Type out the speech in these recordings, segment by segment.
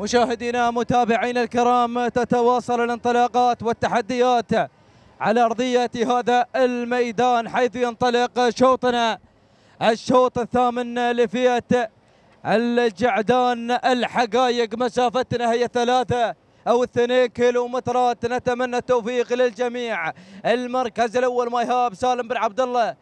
مشاهدينا متابعينا الكرام تتواصل الانطلاقات والتحديات على أرضية هذا الميدان حيث ينطلق شوطنا الشوط الثامن لفئة الجعدان الحقايق مسافتنا هي ثلاثة أو اثنين كيلومترات نتمنى التوفيق للجميع المركز الأول مايهاب سالم بن عبد الله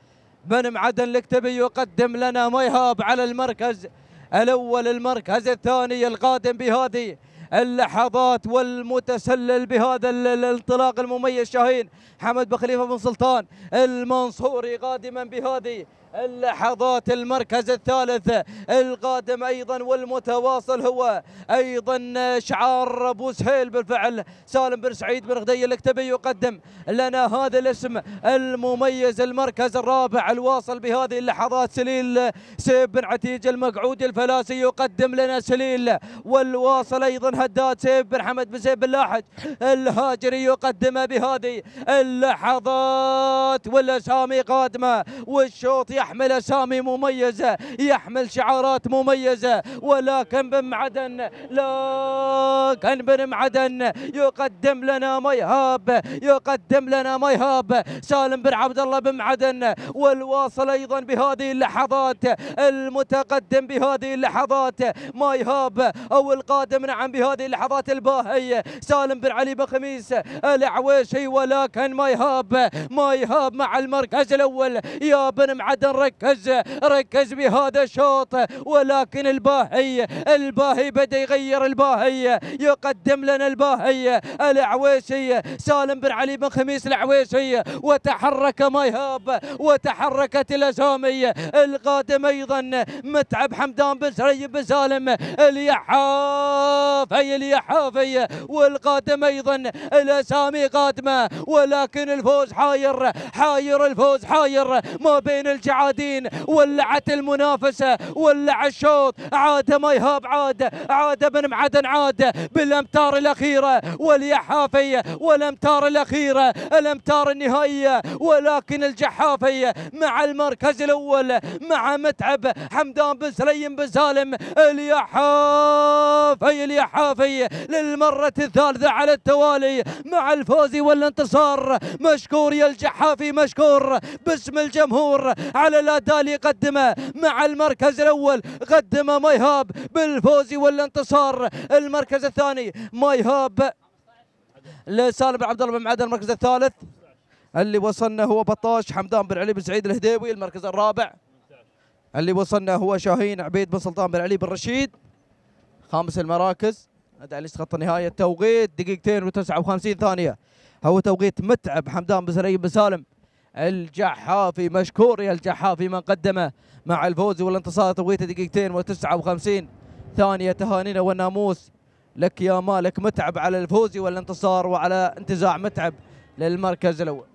بن معدن الكتبي يقدم لنا مايهاب على المركز الأول المركز الثاني القادم بهذه اللحظات والمتسلل بهذا الانطلاق المميز شاهين حمد بخليفة بن سلطان المنصوري قادما بهذه اللحظات المركز الثالث القادم ايضا والمتواصل هو ايضا شعار ابو سهيل بالفعل سالم بن سعيد بن غدي الاكتبي يقدم لنا هذا الاسم المميز المركز الرابع الواصل بهذه اللحظات سليل سيب بن عتيج المقعود الفلاسي يقدم لنا سليل والواصل ايضا هداد سيب بن حمد بن سيب اللاحج الهاجري يقدم بهذه اللحظات والاسامي قادمه والشوط يحمل أسامي مميزة يحمل شعارات مميزة ولكن بن معدن لكن بن معدن يقدم لنا ميهاب يقدم لنا ميهاب سالم بن عبد الله بن معدن والواصل أيضا بهذه اللحظات المتقدم بهذه اللحظات ميهاب أو القادم نعم بهذه اللحظات الباهية سالم بن علي بن خميس العويشي ولكن ميهاب ميهاب مع المركز الأول يا بن معدن ركز ركز بهذا الشوط ولكن الباهي الباهي بدا يغير الباهي يقدم لنا الباهي العويسي سالم بن علي بن خميس العويسي وتحرك ما يهاب وتحركت الاسامي القادم ايضا متعب حمدان بن سري بن سالم اليحافي اليحافي والقادم ايضا الاسامي قادمه ولكن الفوز حاير حاير الفوز حاير ما بين الجعاب العادين ولعت المنافسة ولع الشوط عاد ما يهاب عاد عاد بن معدن عاد بالأمتار الأخيرة واليحافي والأمتار الأخيرة الأمتار النهائية ولكن الجحافي مع المركز الأول مع متعب حمدان بن سليم بن سالم اليحافي حافي حافي للمرة الثالثة على التوالي مع الفوز والانتصار مشكور يا الجحافي مشكور باسم الجمهور على الأداء اللي قدمه مع المركز الأول قدم مايهاب بالفوز والانتصار المركز الثاني مايهاب لسالم عبد الله بن معدن المركز الثالث اللي وصلنا هو بطاش حمدان بن علي بن سعيد الهديوي المركز الرابع اللي وصلنا هو شاهين عبيد بن سلطان بن علي بن رشيد خامس المراكز ندعي ليش خط النهايه التوقيت دقيقتين و59 ثانيه هو توقيت متعب حمدان بزري بن سالم الجحافي مشكور يا الجحافي من قدمه مع الفوز والانتصار توقيته دقيقتين و59 ثانيه تهانينا والناموس لك يا مالك متعب على الفوز والانتصار وعلى انتزاع متعب للمركز الاول